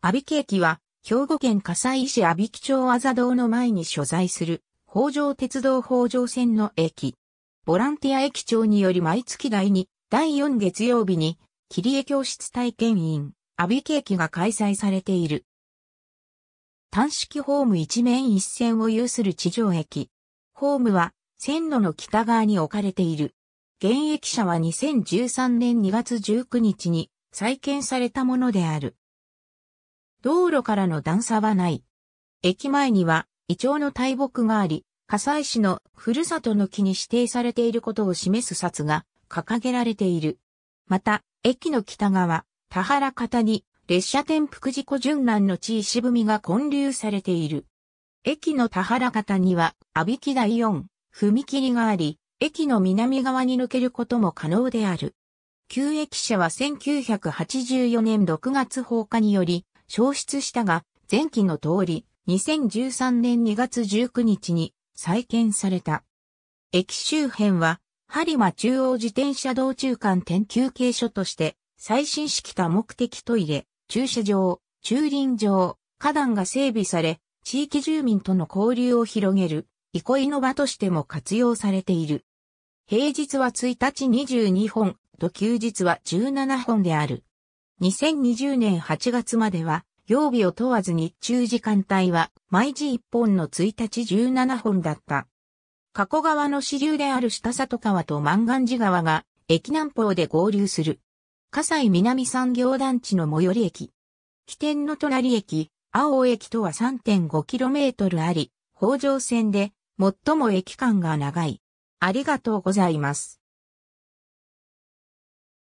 阿比木駅は、兵庫県加西市阿比木町麻堂の前に所在する、北条鉄道北条線の駅。ボランティア駅長により毎月第2、第4月曜日に、切江教室体験員、阿比木駅が開催されている。単式ホーム一面一線を有する地上駅。ホームは、線路の北側に置かれている。現役者は2013年2月19日に再建されたものである。道路からの段差はない。駅前には、イチョウの大木があり、火災市のふるさとの木に指定されていることを示す札が掲げられている。また、駅の北側、田原方に列車転覆事故順覧の地石踏みが混流されている。駅の田原方には、阿び木第四、踏切があり、駅の南側に抜けることも可能である。旧駅舎は1984年6月放火により、消失したが、前期の通り、2013年2月19日に再建された。駅周辺は、播磨中央自転車道中間点休憩所として、最新式多目的トイレ、駐車場、駐輪場、花壇が整備され、地域住民との交流を広げる、憩いの場としても活用されている。平日は1日22本と休日は17本である。2020年8月までは、曜日を問わず日中時間帯は、毎時1本の1日17本だった。加古川の支流である下里川と万願寺川が、駅南方で合流する。葛西南産業団地の最寄り駅。起点の隣駅、青駅とは 3.5km あり、北条線で最も駅間が長い。ありがとうございます。